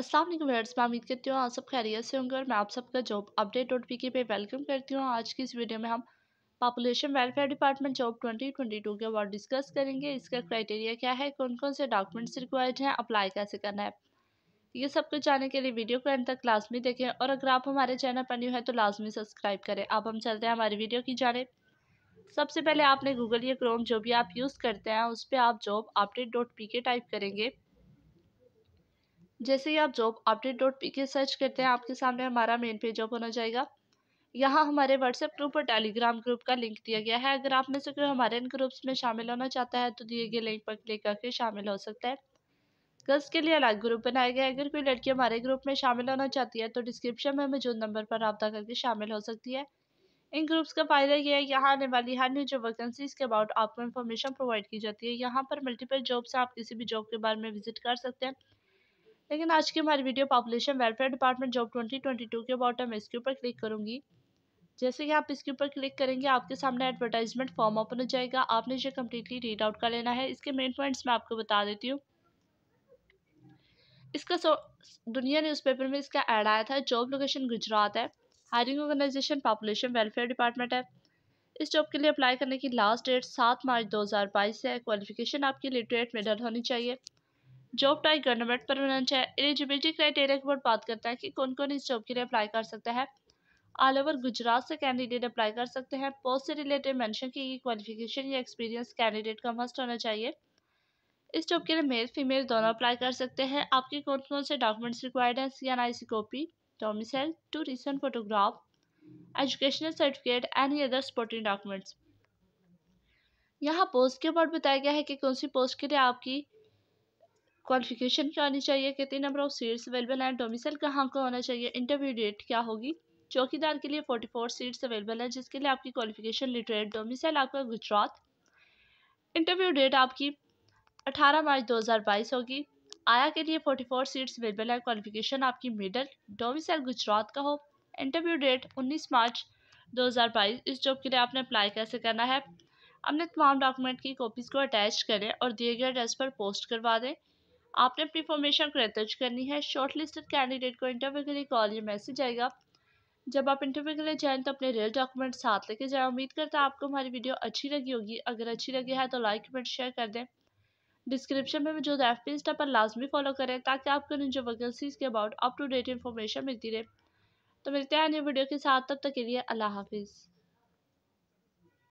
अस्सलाम वालेकुम उम्मीद करती हूँ आप सब खैरियत से होंगे और मैं आप सबका जॉब अपडेट डॉट पी के पे वेलकम करती हूँ आज की इस वीडियो में हम पॉपुलेशन वेलफेयर डिपार्टमेंट जॉब 2022 के अवार्ड डिस्कस करेंगे इसका क्राइटेरिया क्या है कौन कौन से डॉक्यूमेंट्स रिक्वायर्ड हैं अप्लाई कैसे करना है ये सब कुछ जानने के लिए वीडियो को एंड तक लाजमी देखें और अगर आप हमारे चैनल पर न्यू है तो लाजमी सब्सक्राइब करें अब हम चलते हैं हमारी वीडियो की जाने सबसे पहले आपने गूगल या क्रोम जो भी आप यूज़ करते हैं उस पर आप job update dot P K type करेंगे जैसे ही आप job update dot P K search करते हैं आपके सामने हमारा मेन पेज ओपन हो जाएगा यहाँ हमारे व्हाट्सएप ग्रुप और टेलीग्राम ग्रुप का लिंक दिया गया है अगर आप में से कोई हमारे इन ग्रुप्स में शामिल होना चाहता है तो दिए गए लिंक पर क्लिक करके शामिल हो सकता है गर्ल्स के लिए अलग ग्रुप बनाया गया है अगर कोई लड़की हमारे ग्रुप में शामिल होना चाहती है तो डिस्क्रिप्शन में मौजूद नंबर पर रबा करके शामिल हो सकती है इन ग्रुप्स का फ़ायदा यह है यहाँ आने वाली हर न्यू जो वैकेंसीज के अबाउट आपको इन्फॉर्मेशन प्रोवाइड की जाती है यहाँ पर मल्टीपल जॉब्स आप किसी भी जॉब के बारे में विजिट कर सकते हैं लेकिन आज की हमारी video population welfare department job 2022 के अबाउट है मैं इसके ऊपर क्लिक करूँगी जैसे कि आप इसके ऊपर क्लिक करेंगे आपके सामने एडवर्टाइजमेंट फॉर्म ओपन हो जाएगा आपने इसे कम्प्लीटली रीड आउट कर लेना है इसके मेन पॉइंट्स मैं आपको बता देती हूँ इसका सो दुनिया न्यूज़पेपर में इसका ऐड आया था जॉब लोकेशन गुजरात है hiring organisation population welfare department है इस जॉब के लिए अप्लाई करने की लास्ट डेट सात मार्च 2022 है क्वालिफिकेशन आपकी लिटरेट मेडल होनी चाहिए जॉब टाइप गवर्नमेंट परमानेंट है एलिजिबिलिटी क्राइटेरिया के ऊपर बात करता है कि कौन कौन इस जॉब के लिए अप्लाई कर सकता है ऑल ओवर गुजरात से कैंडिडेट अप्लाई कर सकते हैं पोस्ट से रिलेटेड मेंशन की गई क्वालिफिकेशन या एक्सपीरियंस कैंडिडेट का मस्ट होना चाहिए इस जॉब के लिए मेल फीमेल दोनों अप्लाई कर सकते हैं आपके कौन कौन से डॉक्यूमेंट्स रिक्वायर्ड हैं C N I C copy domicile two recent photograph educational certificate any other supporting documents यहाँ पोस्ट के बाद बताया गया है कि कौन सी पोस्ट के लिए आपकी क्वालिफिकेशन क्या आनी चाहिए कितने नंबर ऑफ सीट्स अवेलेबल हैं डोमिसल कहाँ का होना चाहिए इंटरव्यू डेट क्या होगी चौकीदार के लिए फोर्टी फोर सीट्स अवेलेबल हैं जिसके लिए आपकी क्वालिफिकेशन लिटरेट डोमिसल आपका गुजरात इंटरव्यू डेट आपकी अठारह मार्च बाईस होगी आया के लिए फोर्टी फोर सीट्स अवेलेबल हैं क्वालिफिकेशन आपकी मिडल डोमिसल गुजरात का हो इंटरव्यू डेट उन्नीस मार्च बाईस इस जॉब के लिए आपने अप्लाई कैसे करना है अपने तमाम डॉक्यूमेंट की कॉपीज़ को अटैच करें और दिए गए एड्रेस पर पोस्ट करवा दें आपने अपनी इंफॉर्मेशन को दर्ज करनी है शॉर्ट लिस्टेड कैंडिडेट को इंटरव्यू के लिए कॉल या मैसेज आएगा जब आप इंटरव्यू के लिए जाएँ तो अपने रियल डॉक्यूमेंट साथ लेके जाए उम्मीद करता है आपको हमारी वीडियो अच्छी लगी होगी अगर अच्छी लगी है तो लाइक कमेंट शेयर कर दें डिस्क्रिप्शन में मौजूद एफ पी इंस्टा पर लाजमी फॉलो करें ताकि आपको जो वैकेंसीज के about up to date information मिलती रहे तो मिलते हैं न्यू वीडियो के साथ तब तक के लिए अल्लाह हाफिज़